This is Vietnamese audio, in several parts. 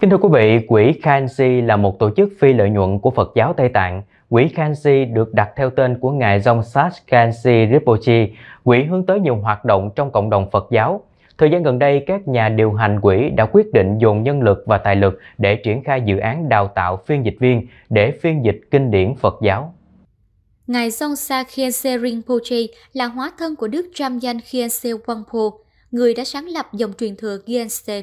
Kính thưa quý vị, Quỹ Kansi là một tổ chức phi lợi nhuận của Phật giáo Tây Tạng. Quỹ Kansi được đặt theo tên của Ngài Dongsak Kansi Rinpoche. Quỹ hướng tới nhiều hoạt động trong cộng đồng Phật giáo. Thời gian gần đây, các nhà điều hành quỹ đã quyết định dồn nhân lực và tài lực để triển khai dự án đào tạo phiên dịch viên để phiên dịch kinh điển Phật giáo. Ngài Songsa Khyentse Rinpoche là hóa thân của Đức Ramjan Khyentse Wangpo, người đã sáng lập dòng truyền thừa Gyentse.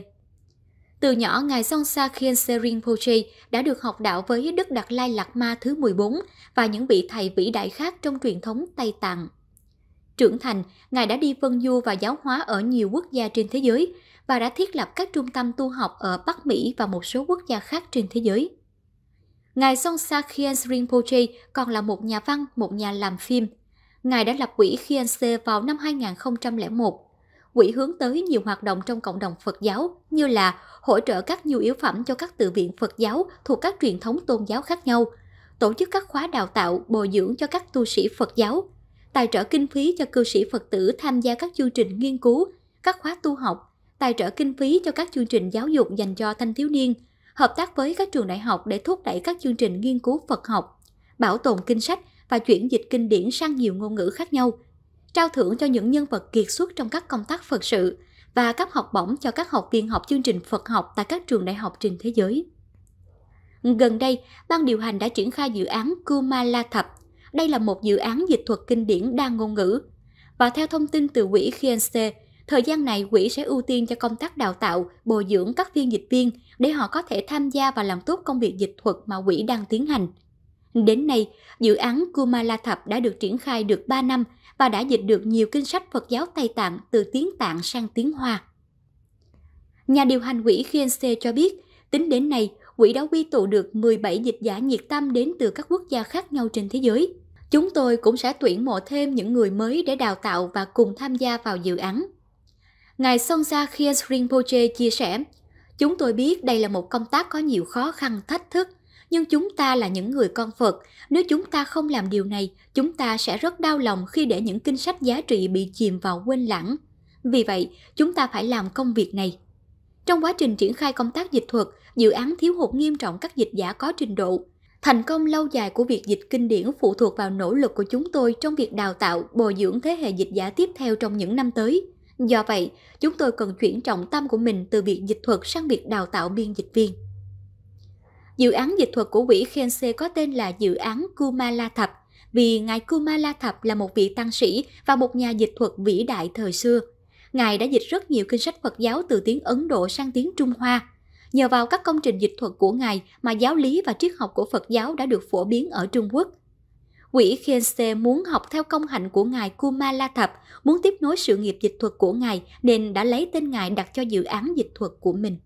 Từ nhỏ, Ngài Songsa Khiên Sering Poche đã được học đạo với Đức Đạt Lai Lạt Ma thứ 14 và những vị thầy vĩ đại khác trong truyền thống Tây Tạng. Trưởng thành, Ngài đã đi phân du và giáo hóa ở nhiều quốc gia trên thế giới và đã thiết lập các trung tâm tu học ở Bắc Mỹ và một số quốc gia khác trên thế giới. Ngài Songsa Khian Rinpoche còn là một nhà văn, một nhà làm phim. Ngài đã lập quỹ Khian vào năm 2001 quỹ hướng tới nhiều hoạt động trong cộng đồng Phật giáo như là hỗ trợ các nhu yếu phẩm cho các tự viện Phật giáo thuộc các truyền thống tôn giáo khác nhau, tổ chức các khóa đào tạo, bồi dưỡng cho các tu sĩ Phật giáo, tài trợ kinh phí cho cư sĩ Phật tử tham gia các chương trình nghiên cứu, các khóa tu học, tài trợ kinh phí cho các chương trình giáo dục dành cho thanh thiếu niên, hợp tác với các trường đại học để thúc đẩy các chương trình nghiên cứu Phật học, bảo tồn kinh sách và chuyển dịch kinh điển sang nhiều ngôn ngữ khác nhau – trao thưởng cho những nhân vật kiệt xuất trong các công tác Phật sự và cấp học bổng cho các học viên học chương trình Phật học tại các trường đại học trên thế giới. Gần đây, ban điều hành đã triển khai dự án Kuma La Thập. Đây là một dự án dịch thuật kinh điển đa ngôn ngữ. Và theo thông tin từ quỹ Khiense, thời gian này quỹ sẽ ưu tiên cho công tác đào tạo, bồi dưỡng các viên dịch viên để họ có thể tham gia và làm tốt công việc dịch thuật mà quỹ đang tiến hành – Đến nay, dự án Kumala Thập đã được triển khai được 3 năm và đã dịch được nhiều kinh sách Phật giáo Tây Tạng từ tiếng Tạng sang tiếng Hoa. Nhà điều hành quỹ Khiense cho biết, tính đến nay, quỹ đã quy tụ được 17 dịch giả nhiệt tâm đến từ các quốc gia khác nhau trên thế giới. Chúng tôi cũng sẽ tuyển mộ thêm những người mới để đào tạo và cùng tham gia vào dự án. Ngài Songsa Khies Rinpoche chia sẻ, Chúng tôi biết đây là một công tác có nhiều khó khăn, thách thức, nhưng chúng ta là những người con Phật. Nếu chúng ta không làm điều này, chúng ta sẽ rất đau lòng khi để những kinh sách giá trị bị chìm vào quên lãng. Vì vậy, chúng ta phải làm công việc này. Trong quá trình triển khai công tác dịch thuật, dự án thiếu hụt nghiêm trọng các dịch giả có trình độ. Thành công lâu dài của việc dịch kinh điển phụ thuộc vào nỗ lực của chúng tôi trong việc đào tạo, bồi dưỡng thế hệ dịch giả tiếp theo trong những năm tới. Do vậy, chúng tôi cần chuyển trọng tâm của mình từ việc dịch thuật sang việc đào tạo biên dịch viên. Dự án dịch thuật của quỹ Khen C có tên là dự án Kumala Thập, vì ngài Kumala Thập là một vị tăng sĩ và một nhà dịch thuật vĩ đại thời xưa. Ngài đã dịch rất nhiều kinh sách Phật giáo từ tiếng Ấn Độ sang tiếng Trung Hoa. Nhờ vào các công trình dịch thuật của ngài mà giáo lý và triết học của Phật giáo đã được phổ biến ở Trung Quốc. Quỹ Khen C muốn học theo công hạnh của ngài Kumala Thập, muốn tiếp nối sự nghiệp dịch thuật của ngài nên đã lấy tên ngài đặt cho dự án dịch thuật của mình.